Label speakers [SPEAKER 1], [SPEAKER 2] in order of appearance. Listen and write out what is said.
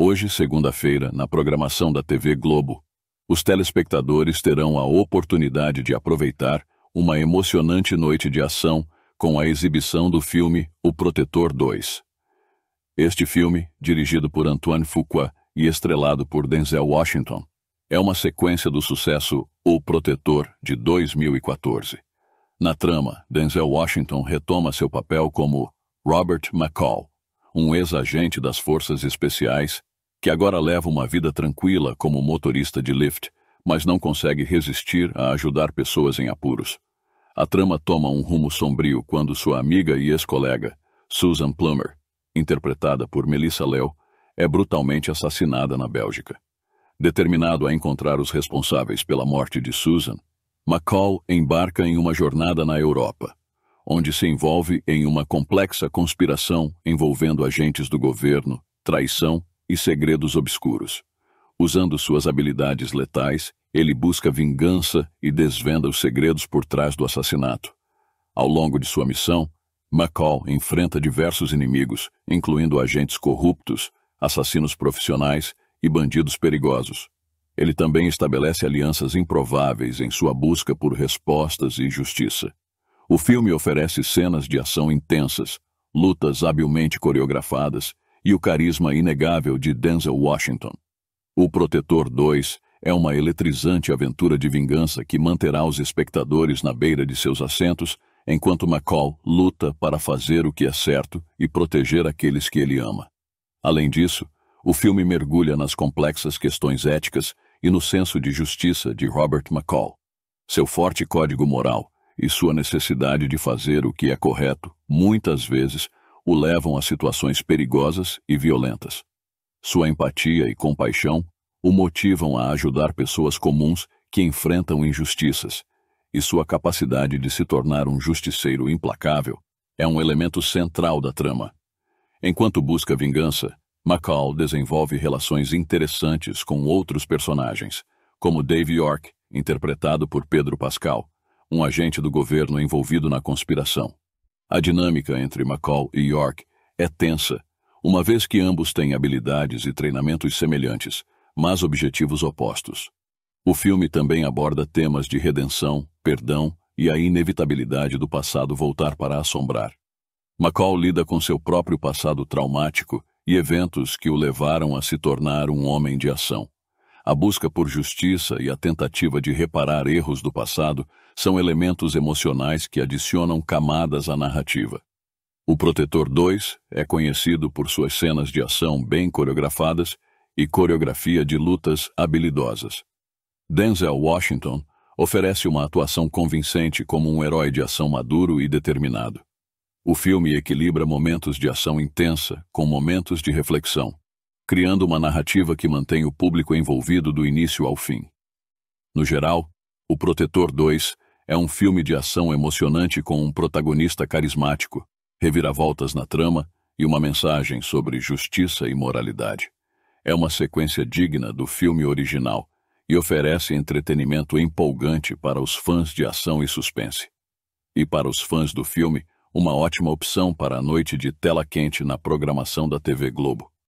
[SPEAKER 1] Hoje, segunda-feira, na programação da TV Globo, os telespectadores terão a oportunidade de aproveitar uma emocionante noite de ação com a exibição do filme O Protetor 2. Este filme, dirigido por Antoine Fuqua e estrelado por Denzel Washington, é uma sequência do sucesso O Protetor de 2014. Na trama, Denzel Washington retoma seu papel como Robert McCall, um ex-agente das Forças Especiais que agora leva uma vida tranquila como motorista de Lyft, mas não consegue resistir a ajudar pessoas em apuros. A trama toma um rumo sombrio quando sua amiga e ex-colega, Susan Plummer, interpretada por Melissa Leo, é brutalmente assassinada na Bélgica. Determinado a encontrar os responsáveis pela morte de Susan, McCall embarca em uma jornada na Europa, onde se envolve em uma complexa conspiração envolvendo agentes do governo, traição e segredos obscuros. Usando suas habilidades letais, ele busca vingança e desvenda os segredos por trás do assassinato. Ao longo de sua missão, McCall enfrenta diversos inimigos, incluindo agentes corruptos, assassinos profissionais e bandidos perigosos. Ele também estabelece alianças improváveis em sua busca por respostas e justiça. O filme oferece cenas de ação intensas, lutas habilmente coreografadas e o carisma inegável de Denzel Washington. O Protetor 2 é uma eletrizante aventura de vingança que manterá os espectadores na beira de seus assentos enquanto McCall luta para fazer o que é certo e proteger aqueles que ele ama. Além disso, o filme mergulha nas complexas questões éticas e no senso de justiça de Robert McCall. Seu forte código moral e sua necessidade de fazer o que é correto, muitas vezes, o levam a situações perigosas e violentas. Sua empatia e compaixão o motivam a ajudar pessoas comuns que enfrentam injustiças, e sua capacidade de se tornar um justiceiro implacável é um elemento central da trama. Enquanto busca vingança, Macau desenvolve relações interessantes com outros personagens, como Dave York, interpretado por Pedro Pascal, um agente do governo envolvido na conspiração. A dinâmica entre McCall e York é tensa, uma vez que ambos têm habilidades e treinamentos semelhantes, mas objetivos opostos. O filme também aborda temas de redenção, perdão e a inevitabilidade do passado voltar para assombrar. McCall lida com seu próprio passado traumático e eventos que o levaram a se tornar um homem de ação. A busca por justiça e a tentativa de reparar erros do passado são elementos emocionais que adicionam camadas à narrativa. O Protetor 2 é conhecido por suas cenas de ação bem coreografadas e coreografia de lutas habilidosas. Denzel Washington oferece uma atuação convincente como um herói de ação maduro e determinado. O filme equilibra momentos de ação intensa com momentos de reflexão, criando uma narrativa que mantém o público envolvido do início ao fim. No geral, O Protetor 2 é um filme de ação emocionante com um protagonista carismático, reviravoltas na trama e uma mensagem sobre justiça e moralidade. É uma sequência digna do filme original e oferece entretenimento empolgante para os fãs de ação e suspense. E para os fãs do filme, uma ótima opção para a noite de tela quente na programação da TV Globo.